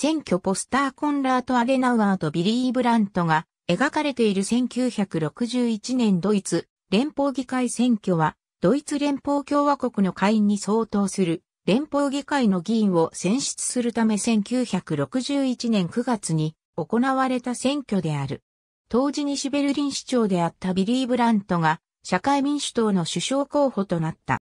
選挙ポスターコンラート・アデナウアーとビリー・ブラントが描かれている1961年ドイツ連邦議会選挙はドイツ連邦共和国の会員に相当する連邦議会の議員を選出するため1961年9月に行われた選挙である。当時西ベルリン市長であったビリー・ブラントが社会民主党の首相候補となった。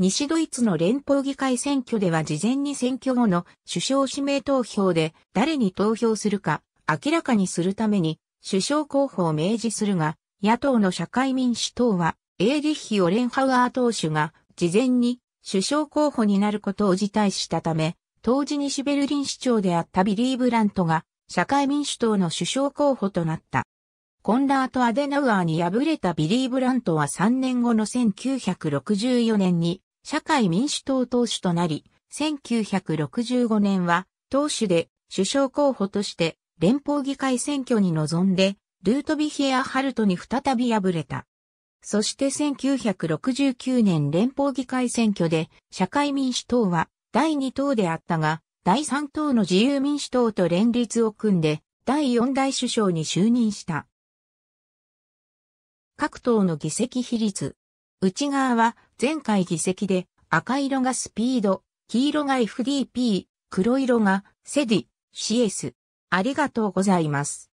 西ドイツの連邦議会選挙では事前に選挙後の首相指名投票で誰に投票するか明らかにするために首相候補を明示するが、野党の社会民主党はエーリッヒ・オレンハウアー党首が事前に首相候補になることを辞退したため、当時西ベルリン市長であったビリー・ブラントが社会民主党の首相候補となった。コンラート・アデナウアーに敗れたビリー・ブラントは3年後の1964年に社会民主党党首となり、1965年は党首で首相候補として連邦議会選挙に臨んで、ルートビヒエア・ハルトに再び敗れた。そして1969年連邦議会選挙で社会民主党は第2党であったが、第3党の自由民主党と連立を組んで第4代首相に就任した。各党の議席比率。内側は前回議席で赤色がスピード、黄色が FDP、黒色がセディ、CS。ありがとうございます。